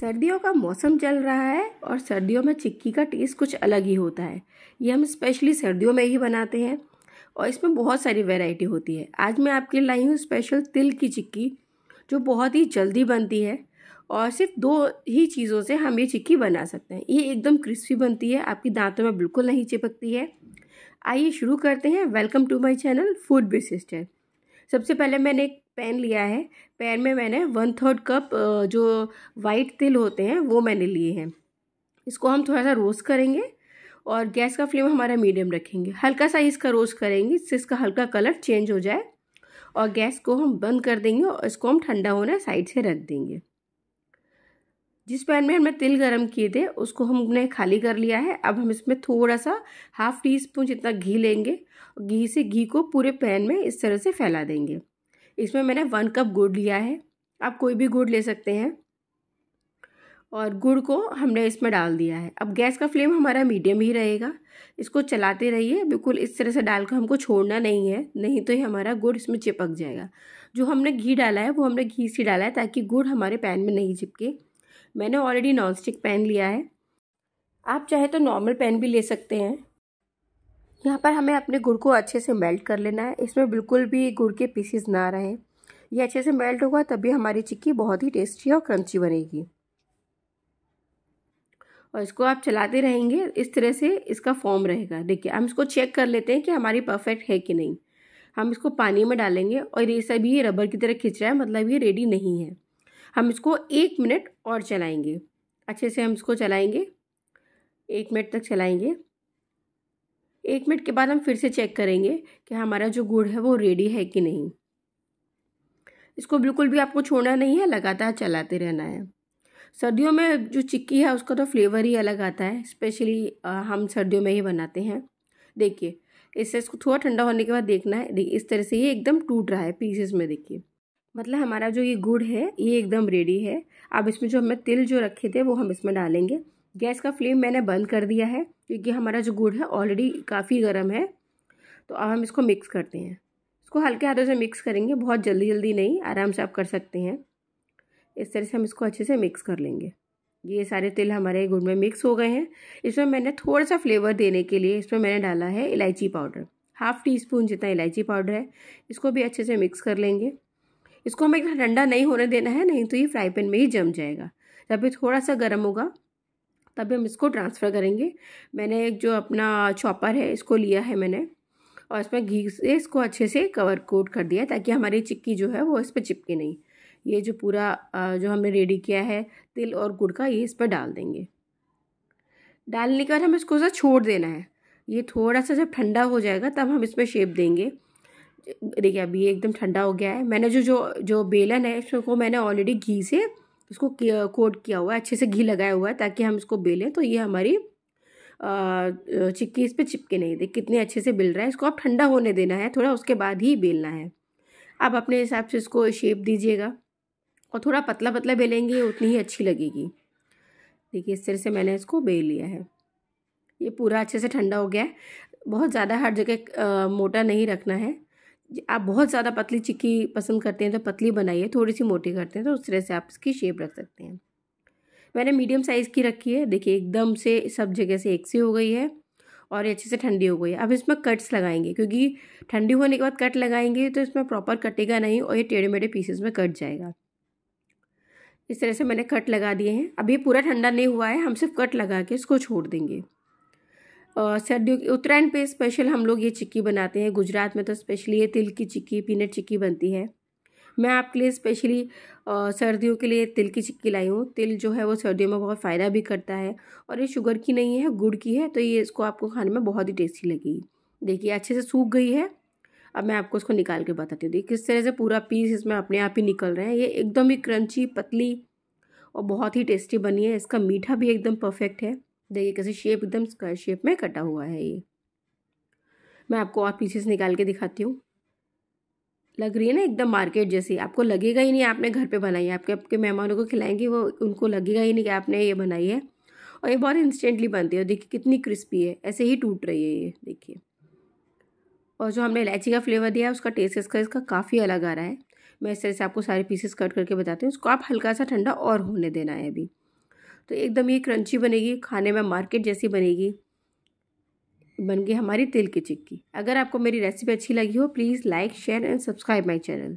सर्दियों का मौसम चल रहा है और सर्दियों में चिक्की का टेस्ट कुछ अलग ही होता है ये हम स्पेशली सर्दियों में ही बनाते हैं और इसमें बहुत सारी वेराइटी होती है आज मैं आपके लाई हूँ स्पेशल तिल की चिक्की जो बहुत ही जल्दी बनती है और सिर्फ दो ही चीज़ों से हम ये चिक्की बना सकते हैं ये एकदम क्रिस्पी बनती है आपकी दांतों में बिल्कुल नहीं चिपकती है आइए शुरू करते हैं welcome to my channel food बेसिस्टर सबसे पहले मैंने एक पैन लिया है पैन में मैंने वन थर्ड कप जो वाइट तिल होते हैं वो मैंने लिए हैं इसको हम थोड़ा सा रोस्ट करेंगे और गैस का फ्लेम हमारा मीडियम रखेंगे हल्का सा इसका रोस्ट करेंगे इससे इसका हल्का कलर चेंज हो जाए और गैस को हम बंद कर देंगे और इसको हम ठंडा होना साइड से रख देंगे जिस पैन में हमने तिल गरम किए थे उसको हमने खाली कर लिया है अब हम इसमें थोड़ा सा हाफ टी स्पून जितना घी लेंगे घी से घी को पूरे पैन में इस तरह से फैला देंगे इसमें मैंने वन कप गुड़ लिया है आप कोई भी गुड़ ले सकते हैं और गुड़ को हमने इसमें डाल दिया है अब गैस का फ्लेम हमारा मीडियम ही रहेगा इसको चलाते रहिए बिल्कुल इस तरह से डाल कर हमको छोड़ना नहीं है नहीं तो ये हमारा गुड़ इसमें चिपक जाएगा जो हमने घी डाला है वो हमने घी से डाला है ताकि गुड़ हमारे पैन में नहीं चिपके मैंने ऑलरेडी नॉन स्टिक पैन लिया है आप चाहे तो नॉर्मल पैन भी ले सकते हैं यहाँ पर हमें अपने गुड़ को अच्छे से मेल्ट कर लेना है इसमें बिल्कुल भी गुड़ के पीसीस ना रहे ये अच्छे से मेल्ट होगा तभी हमारी चिक्की बहुत ही टेस्टी और क्रंची बनेगी और इसको आप चलाते रहेंगे इस तरह से इसका फॉर्म रहेगा देखिए हम इसको चेक कर लेते हैं कि हमारी परफेक्ट है कि नहीं हम इसको पानी में डालेंगे और ये सब ये रबर की तरह खिंच रहा है मतलब ये रेडी नहीं है हम इसको एक मिनट और चलाएंगे अच्छे से हम इसको चलाएंगे एक मिनट तक चलाएंगे एक मिनट के बाद हम फिर से चेक करेंगे कि हमारा जो गुड़ है वो रेडी है कि नहीं इसको बिल्कुल भी आपको छोड़ना नहीं है लगातार चलाते रहना है सर्दियों में जो चिक्की है उसका तो फ्लेवर ही अलग आता है स्पेशली हम सर्दियों में ही बनाते हैं देखिए इससे इसको थोड़ा ठंडा होने के बाद देखना है देखिए इस तरह से ये एकदम टूट रहा है पीसेस में देखिए मतलब हमारा जो ये गुड़ है ये एकदम रेडी है अब इसमें जो हमने तिल जो रखे थे वो हम इसमें डालेंगे गैस का फ्लेम मैंने बंद कर दिया है क्योंकि हमारा जो गुड़ है ऑलरेडी काफ़ी गर्म है तो अब हम इसको मिक्स करते हैं इसको हल्के हाथों से मिक्स करेंगे बहुत जल्दी जल्दी नहीं आराम से आप कर सकते हैं इस तरह से हम इसको अच्छे से मिक्स कर लेंगे ये सारे तेल हमारे गुड़ में मिक्स हो गए हैं इसमें मैंने थोड़ा सा फ्लेवर देने के लिए इसमें मैंने डाला है इलायची पाउडर हाफ़ टी स्पून जितना इलायची पाउडर है इसको भी अच्छे से मिक्स कर लेंगे इसको हमें ठंडा नहीं होने देना है नहीं तो ये फ्राई पैन में ही जम जाएगा जब भी थोड़ा सा गर्म होगा तभी हम इसको ट्रांसफ़र करेंगे मैंने एक जो अपना चॉपर है इसको लिया है मैंने और इसमें घी से इसको अच्छे से कवर कोट कर दिया ताकि हमारी चिक्की जो है वो इस पर चिपके नहीं ये जो पूरा जो हमने रेडी किया है तिल और गुड़ का ये इस पर डाल देंगे डालने के बाद हमें इसको सा छोड़ देना है ये थोड़ा सा जब ठंडा हो जाएगा तब हम इसमें शेप देंगे देखिए अभी ये एकदम ठंडा हो गया है मैंने जो जो जो बेलन है इसको मैंने ऑलरेडी घी से इसको कोट किया हुआ है अच्छे से घी लगाया हुआ है ताकि हम इसको बेलें तो ये हमारी चिक्की इस पर चिपके नहीं दे कितने अच्छे से बिल रहा है इसको आप ठंडा होने देना है थोड़ा उसके बाद ही बेलना है आप अपने हिसाब से इसको शेप दीजिएगा और थोड़ा पतला पतला बेलेंगे उतनी ही अच्छी लगेगी देखिए इस तरह से मैंने इसको बेल लिया है ये पूरा अच्छे से ठंडा हो गया है बहुत ज़्यादा हर जगह मोटा नहीं रखना है आप बहुत ज़्यादा पतली चिक्की पसंद करते हैं तो पतली बनाइए थोड़ी सी मोटी करते हैं तो उस तरह से आप इसकी शेप रख सकते हैं मैंने मीडियम साइज़ की रखी है देखिए एकदम से सब जगह से एक सी हो गई है और ये अच्छे से ठंडी हो गई है अब इसमें कट्स लगाएंगे क्योंकि ठंडी होने के बाद कट लगाएंगे तो इसमें प्रॉपर कटेगा नहीं और ये टेढ़े मेढ़े पीसेस में कट जाएगा इस तरह से मैंने कट लगा दिए हैं अभी पूरा ठंडा नहीं हुआ है हम सिर्फ कट लगा के इसको छोड़ देंगे सर्दियों उत्तरायण पे स्पेशल हम लोग ये चिक्की बनाते हैं गुजरात में तो स्पेशली ये तिल की चिक्की पीनट चिक्की बनती है मैं आपके लिए स्पेशली सर्दियों के लिए तिल की चिक्की लाई हूँ तिल जो है वो सर्दियों में बहुत फ़ायदा भी करता है और ये शुगर की नहीं है गुड़ की है तो ये इसको आपको खाने में बहुत ही टेस्टी लगेगी देखिए अच्छे से सूख गई है अब मैं आपको इसको निकाल के बताती हूँ देखिए किस तरह से पूरा पीस इसमें अपने आप ही निकल रहे हैं ये एकदम ही क्रंची पतली और बहुत ही टेस्टी बनी है इसका मीठा भी एकदम परफेक्ट है देखिए कैसे शेप एकदम स्क्वायर शेप में कटा हुआ है ये मैं आपको और पीसेस निकाल के दिखाती हूँ लग रही है ना एकदम मार्केट जैसी आपको लगेगा ही नहीं आपने घर पे बनाई है आपके आपके मेहमानों को खिलाएंगे वो उनको लगेगा ही नहीं कि आपने ये बनाई है और ये बहुत इंस्टेंटली बनती है देखिए कितनी क्रिस्पी है ऐसे ही टूट रही है ये देखिए और जो हमने इलायची का फ्लेवर दिया है उसका टेस्ट इसका इसका काफ़ी अलग आ रहा है मैं इस तरह से आपको सारे पीसेस कट करके बताती हूँ उसको आप हल्का सा ठंडा और होने देना है अभी तो एकदम ये क्रंची बनेगी खाने में मार्केट जैसी बनेगी बन गई हमारी तिल की चिक्की अगर आपको मेरी रेसिपी अच्छी लगी हो please like share and subscribe my channel